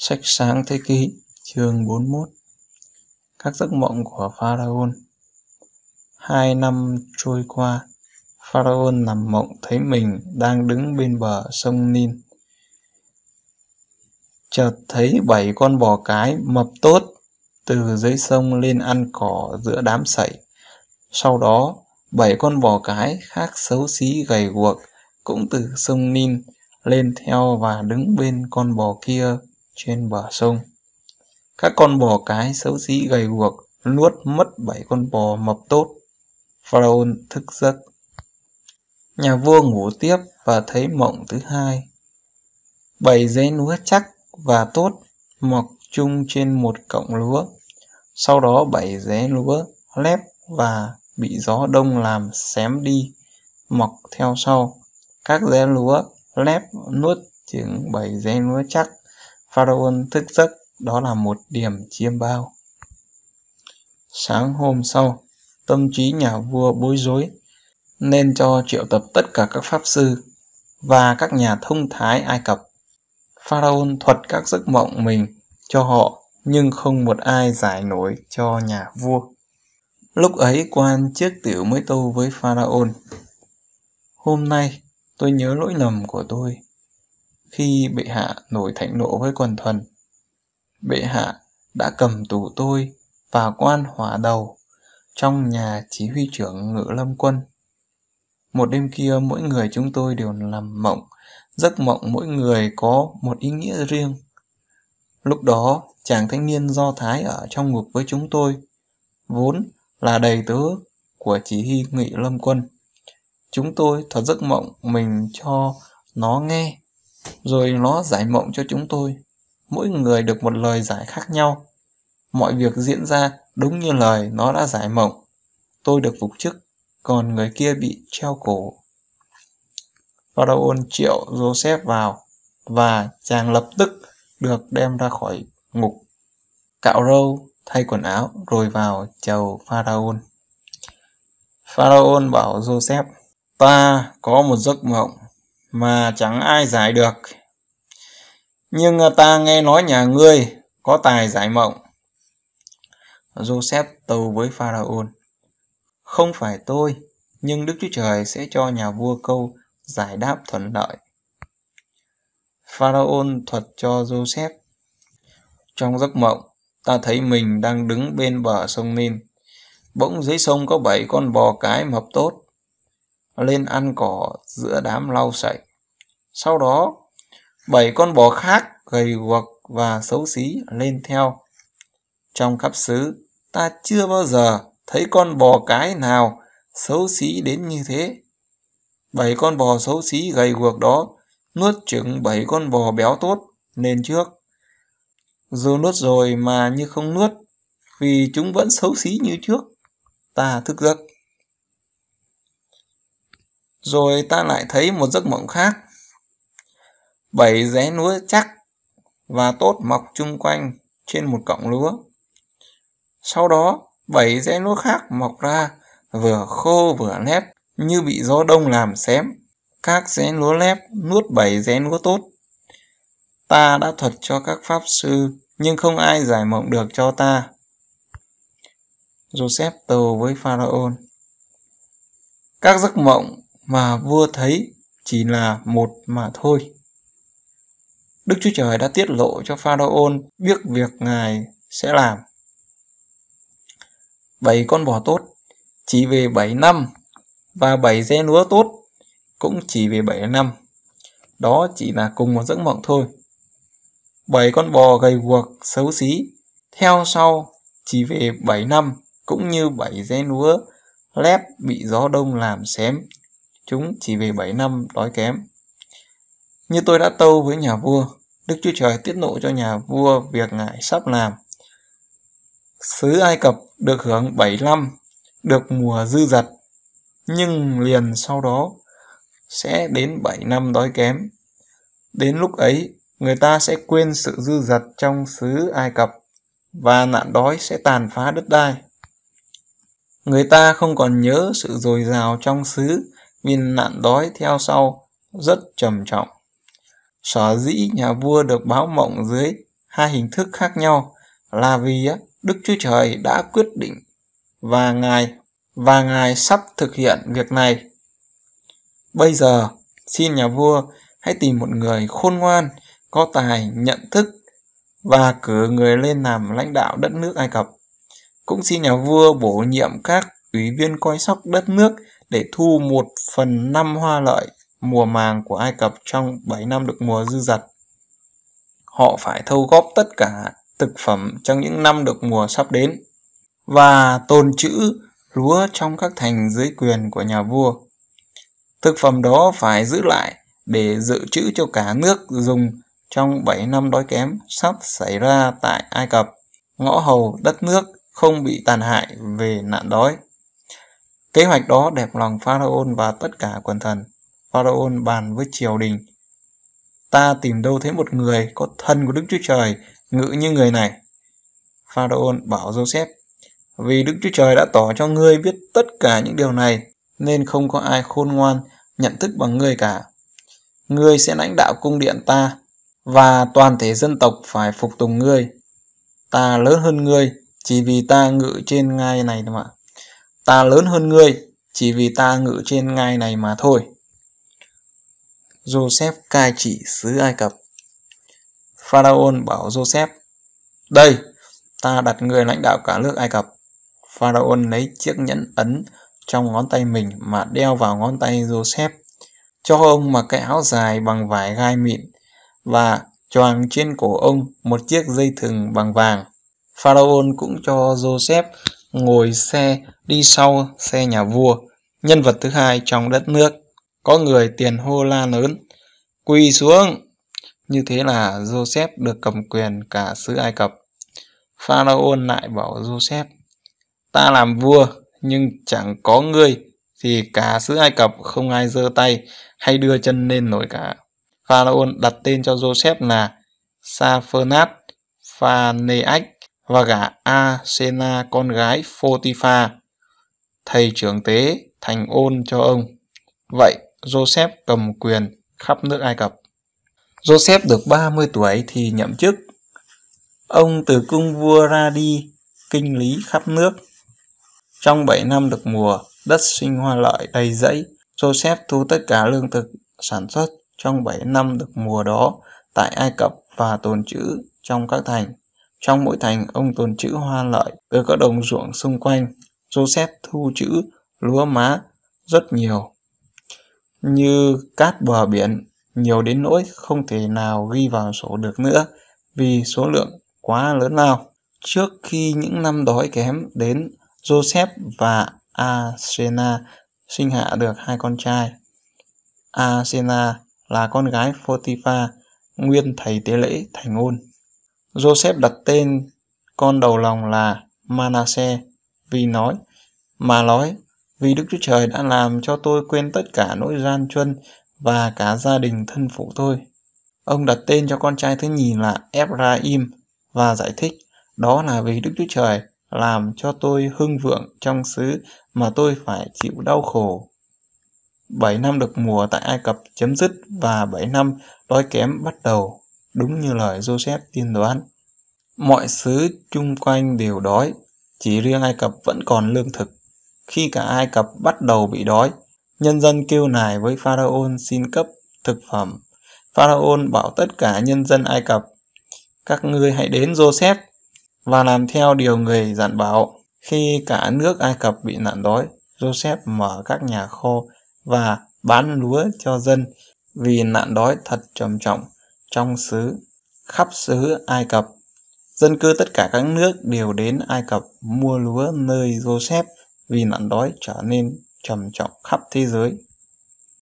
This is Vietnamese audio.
Sách sáng thế kỷ chương 41 Các giấc mộng của Pharaon Hai năm trôi qua, pharaon nằm mộng thấy mình đang đứng bên bờ sông Nin. Chợt thấy bảy con bò cái mập tốt từ dưới sông lên ăn cỏ giữa đám sậy. Sau đó, bảy con bò cái khác xấu xí gầy guộc cũng từ sông Nin lên theo và đứng bên con bò kia trên bờ sông. Các con bò cái xấu xí gầy guộc nuốt mất bảy con bò mập tốt. Pharaoh thức giấc. Nhà vua ngủ tiếp và thấy mộng thứ hai. Bảy dãy lúa chắc và tốt mọc chung trên một cọng lúa. Sau đó bảy dãy lúa lép và bị gió đông làm xém đi, mọc theo sau. Các dãy lúa lép nuốt chừng bảy dãy lúa chắc Pharaon thức giấc, đó là một điểm chiêm bao. Sáng hôm sau, tâm trí nhà vua bối rối, nên cho triệu tập tất cả các pháp sư và các nhà thông thái Ai Cập. Pharaon thuật các giấc mộng mình cho họ, nhưng không một ai giải nổi cho nhà vua. Lúc ấy quan chiếc tiểu mới tâu với Pharaon. Hôm nay tôi nhớ lỗi lầm của tôi khi bệ hạ nổi thạnh nộ với quần thần, Bệ hạ đã cầm tù tôi và quan hỏa đầu trong nhà chỉ huy trưởng ngự lâm quân. Một đêm kia mỗi người chúng tôi đều nằm mộng, giấc mộng mỗi người có một ý nghĩa riêng. Lúc đó, chàng thanh niên do Thái ở trong ngục với chúng tôi, vốn là đầy tớ của chỉ huy nghị lâm quân. Chúng tôi thật giấc mộng mình cho nó nghe rồi nó giải mộng cho chúng tôi. Mỗi người được một lời giải khác nhau. Mọi việc diễn ra đúng như lời nó đã giải mộng. Tôi được phục chức, còn người kia bị treo cổ. Pharaon triệu Joseph vào và chàng lập tức được đem ra khỏi ngục. Cạo râu, thay quần áo rồi vào chầu Pharaon. Pharaon bảo Joseph, ta có một giấc mộng mà chẳng ai giải được. Nhưng ta nghe nói nhà ngươi có tài giải mộng. Joseph tâu với Pharaon. Không phải tôi, nhưng Đức Chúa Trời sẽ cho nhà vua câu giải đáp thuận lợi. Pharaon thuật cho Joseph. Trong giấc mộng, ta thấy mình đang đứng bên bờ sông Nin. Bỗng dưới sông có bảy con bò cái mập tốt lên ăn cỏ giữa đám lau sậy. Sau đó, bảy con bò khác gầy guộc và xấu xí lên theo. Trong khắp xứ, ta chưa bao giờ thấy con bò cái nào xấu xí đến như thế. Bảy con bò xấu xí gầy guộc đó nuốt chừng bảy con bò béo tốt nên trước. Dù nuốt rồi mà như không nuốt, vì chúng vẫn xấu xí như trước. Ta thức giấc. Rồi ta lại thấy một giấc mộng khác. Bảy ré núa chắc và tốt mọc chung quanh trên một cọng lúa. Sau đó, bảy rễ lúa khác mọc ra, vừa khô vừa lép, như bị gió đông làm xém. Các rễ lúa lép nuốt bảy rễ lúa tốt. Ta đã thuật cho các pháp sư, nhưng không ai giải mộng được cho ta. Joseph tàu với Pharaon Các giấc mộng mà vua thấy chỉ là một mà thôi. Đức Chúa Trời đã tiết lộ cho Pharaon biết việc Ngài sẽ làm. Bảy con bò tốt chỉ về bảy năm và bảy dê lúa tốt cũng chỉ về bảy năm. Đó chỉ là cùng một giấc mộng thôi. Bảy con bò gầy guộc xấu xí theo sau chỉ về bảy năm cũng như bảy dê lúa lép bị gió đông làm xém chúng chỉ vì 7 năm đói kém. Như tôi đã tâu với nhà vua, Đức Chúa Trời tiết lộ cho nhà vua việc ngài sắp làm. Sứ Ai Cập được hưởng 7 năm, được mùa dư dật, nhưng liền sau đó sẽ đến 7 năm đói kém. Đến lúc ấy, người ta sẽ quên sự dư dật trong xứ Ai Cập và nạn đói sẽ tàn phá đất đai. Người ta không còn nhớ sự dồi dào trong xứ nhưng nạn đói theo sau rất trầm trọng. Sở dĩ nhà vua được báo mộng dưới hai hình thức khác nhau là vì Đức Chúa Trời đã quyết định và Ngài và Ngài sắp thực hiện việc này. Bây giờ, xin nhà vua hãy tìm một người khôn ngoan, có tài, nhận thức và cử người lên làm lãnh đạo đất nước Ai Cập. Cũng xin nhà vua bổ nhiệm các ủy viên coi sóc đất nước để thu một phần năm hoa lợi mùa màng của Ai Cập trong 7 năm được mùa dư dật. Họ phải thâu góp tất cả thực phẩm trong những năm được mùa sắp đến và tồn trữ lúa trong các thành dưới quyền của nhà vua. Thực phẩm đó phải giữ lại để dự trữ cho cả nước dùng trong 7 năm đói kém sắp xảy ra tại Ai Cập, ngõ hầu đất nước không bị tàn hại về nạn đói. Kế hoạch đó đẹp lòng Pharaon và tất cả quần thần. Pharaon bàn với triều đình. Ta tìm đâu thấy một người có thân của Đức Chúa Trời ngự như người này. Pharaon bảo Joseph, vì Đức Chúa Trời đã tỏ cho ngươi biết tất cả những điều này, nên không có ai khôn ngoan nhận thức bằng ngươi cả. Ngươi sẽ lãnh đạo cung điện ta, và toàn thể dân tộc phải phục tùng ngươi. Ta lớn hơn ngươi, chỉ vì ta ngự trên ngai này mà ta lớn hơn ngươi, chỉ vì ta ngự trên ngai này mà thôi. Joseph cai trị xứ Ai Cập Pharaon bảo Joseph Đây, ta đặt người lãnh đạo cả nước Ai Cập. Pharaon lấy chiếc nhẫn ấn trong ngón tay mình mà đeo vào ngón tay Joseph, cho ông mặc cái áo dài bằng vải gai mịn và choàng trên cổ ông một chiếc dây thừng bằng vàng. Pharaon cũng cho Joseph ngồi xe đi sau xe nhà vua, nhân vật thứ hai trong đất nước. Có người tiền hô la lớn, quỳ xuống. Như thế là Joseph được cầm quyền cả xứ Ai Cập. Pharaoh lại bảo Joseph, ta làm vua nhưng chẳng có ngươi thì cả xứ Ai Cập không ai giơ tay hay đưa chân lên nổi cả. Pharaoh đặt tên cho Joseph là Saphernat Phaneach và gả Asena con gái Photipha thầy trưởng tế thành ôn cho ông. Vậy Joseph cầm quyền khắp nước Ai Cập. Joseph được 30 tuổi thì nhậm chức. Ông từ cung vua ra đi, kinh lý khắp nước. Trong 7 năm được mùa, đất sinh hoa lợi đầy dẫy, Joseph thu tất cả lương thực sản xuất trong 7 năm được mùa đó tại Ai Cập và tồn trữ trong các thành. Trong mỗi thành, ông tồn trữ hoa lợi từ các đồng ruộng xung quanh. Joseph thu trữ lúa má rất nhiều, như cát bờ biển, nhiều đến nỗi không thể nào ghi vào sổ được nữa vì số lượng quá lớn lao. Trước khi những năm đói kém đến, Joseph và Asena sinh hạ được hai con trai. Asena là con gái Potiphar, nguyên thầy tế lễ thành ôn Joseph đặt tên con đầu lòng là Manasseh vì nói mà nói vì Đức Chúa Trời đã làm cho tôi quên tất cả nỗi gian truân và cả gia đình thân phụ tôi. Ông đặt tên cho con trai thứ nhì là Ephraim và giải thích đó là vì Đức Chúa Trời làm cho tôi hưng vượng trong xứ mà tôi phải chịu đau khổ. Bảy năm được mùa tại Ai Cập chấm dứt và bảy năm đói kém bắt đầu đúng như lời Joseph tiên đoán. Mọi xứ chung quanh đều đói, chỉ riêng Ai Cập vẫn còn lương thực. Khi cả Ai Cập bắt đầu bị đói, nhân dân kêu nài với Pharaon xin cấp thực phẩm. Pharaon bảo tất cả nhân dân Ai Cập, các ngươi hãy đến Joseph và làm theo điều người dặn bảo. Khi cả nước Ai Cập bị nạn đói, Joseph mở các nhà kho và bán lúa cho dân vì nạn đói thật trầm trọng trong xứ khắp xứ Ai Cập. Dân cư tất cả các nước đều đến Ai Cập mua lúa nơi Joseph vì nạn đói trở nên trầm trọng khắp thế giới.